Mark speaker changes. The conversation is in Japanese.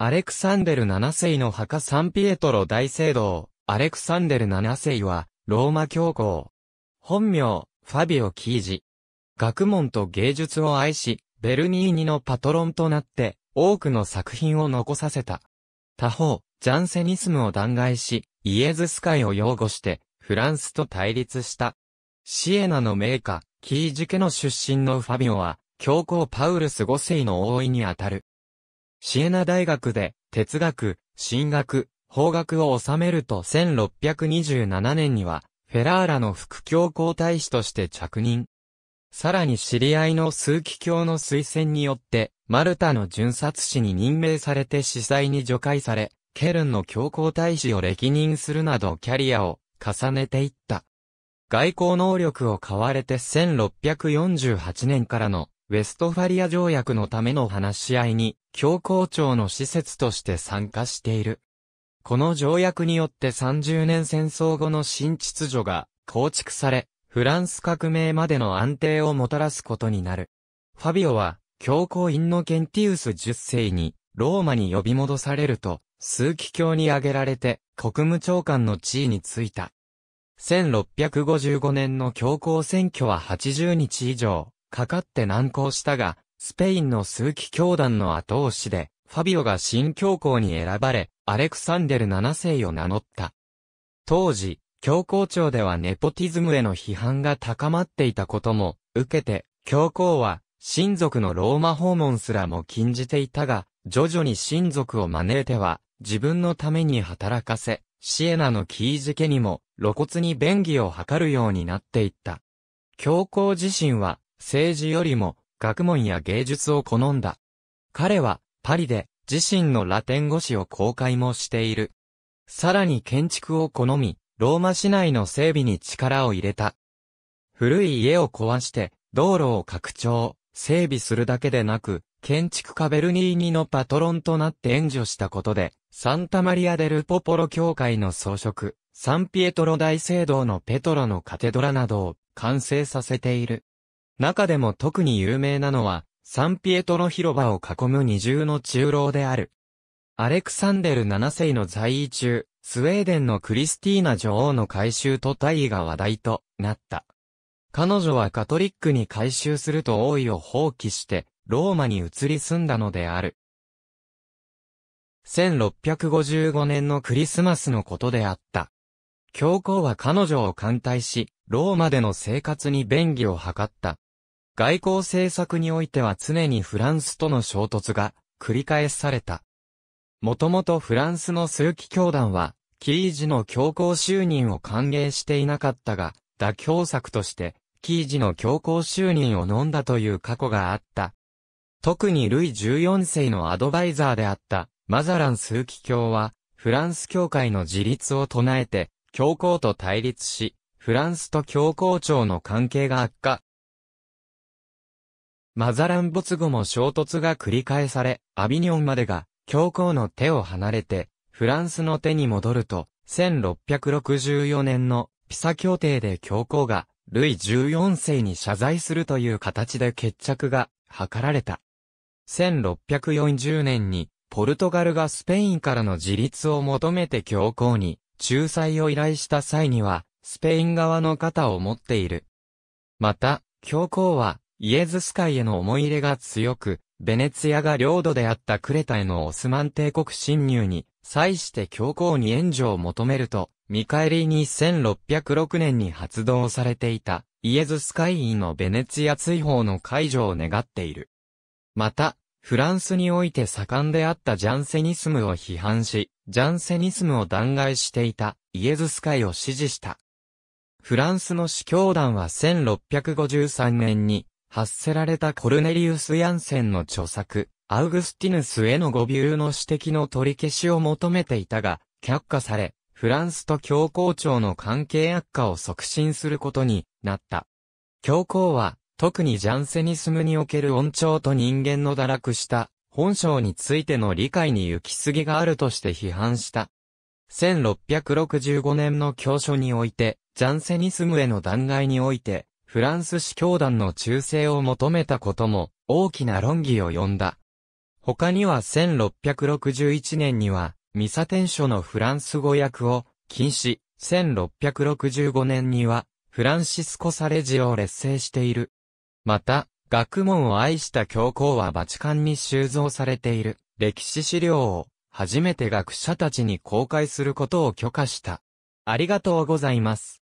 Speaker 1: アレクサンデル7世の墓サンピエトロ大聖堂、アレクサンデル7世は、ローマ教皇。本名、ファビオ・キージ。学問と芸術を愛し、ベルニーニのパトロンとなって、多くの作品を残させた。他方、ジャンセニスムを弾劾し、イエズス会を擁護して、フランスと対立した。シエナの名家、キージ家の出身のファビオは、教皇パウルス5世の王位にあたる。シエナ大学で哲学、神学、法学を治めると1627年には、フェラーラの副教皇大使として着任。さらに知り合いの数奇教の推薦によって、マルタの巡察使に任命されて司祭に除外され、ケルンの教皇大使を歴任するなどキャリアを重ねていった。外交能力を買われて1648年からのウェストファリア条約のための話し合いに、教皇庁の施設として参加している。この条約によって30年戦争後の新秩序が構築され、フランス革命までの安定をもたらすことになる。ファビオは、教皇インノケンティウス10世に、ローマに呼び戻されると、数奇教に挙げられて、国務長官の地位に就いた。1655年の教皇選挙は80日以上、かかって難航したが、スペインの数奇教団の後押しで、ファビオが新教皇に選ばれ、アレクサンデル7世を名乗った。当時、教皇庁ではネポティズムへの批判が高まっていたことも、受けて、教皇は、親族のローマ訪問すらも禁じていたが、徐々に親族を招いては、自分のために働かせ、シエナのキージ家にも露骨に便宜を図るようになっていった。教皇自身は政治よりも学問や芸術を好んだ。彼はパリで自身のラテン語詞を公開もしている。さらに建築を好み、ローマ市内の整備に力を入れた。古い家を壊して道路を拡張、整備するだけでなく、建築家ベルニーニのパトロンとなって援助したことで、サンタマリアデルポポロ教会の装飾、サンピエトロ大聖堂のペトロのカテドラなどを完成させている。中でも特に有名なのは、サンピエトロ広場を囲む二重の中楼である。アレクサンデル7世の在位中、スウェーデンのクリスティーナ女王の改修と大義が話題となった。彼女はカトリックに改修すると王位を放棄して、ローマに移り住んだのである。1655年のクリスマスのことであった。教皇は彼女を歓待し、ローマでの生活に便宜を図った。外交政策においては常にフランスとの衝突が繰り返された。もともとフランスの数奇教団は、キージの教皇就任を歓迎していなかったが、妥協策として、キージの教皇就任を飲んだという過去があった。特にルイ14世のアドバイザーであった、マザラン数奇教は、フランス教会の自立を唱えて、教皇と対立し、フランスと教皇庁の関係が悪化、マザラン没後も衝突が繰り返され、アビニョンまでが、教皇の手を離れて、フランスの手に戻ると、1664年のピサ協定で教皇が、ルイ14世に謝罪するという形で決着が図られた。1640年に、ポルトガルがスペインからの自立を求めて教皇に、仲裁を依頼した際には、スペイン側の肩を持っている。また、教皇は、イエズス会への思い入れが強く、ベネツィアが領土であったクレタへのオスマン帝国侵入に、際して教皇に援助を求めると、見返りに1606年に発動されていた、イエズス会員のベネツィア追放の解除を願っている。また、フランスにおいて盛んであったジャンセニスムを批判し、ジャンセニスムを弾劾していたイエズス会を支持した。フランスの司教団は1653年に発せられたコルネリウス・ヤンセンの著作、アウグスティヌスへの誤謬の指摘の取り消しを求めていたが、却下され、フランスと教皇庁の関係悪化を促進することになった。教皇は、特にジャンセニスムにおける恩調と人間の堕落した本性についての理解に行き過ぎがあるとして批判した。1665年の教書において、ジャンセニスムへの断崖において、フランス司教団の忠誠を求めたことも大きな論議を呼んだ。他には1661年には、ミサテン書のフランス語訳を禁止、1665年には、フランシスコ・サレジを劣勢している。また、学問を愛した教皇はバチカンに収蔵されている歴史資料を初めて学者たちに公開することを許可した。ありがとうございます。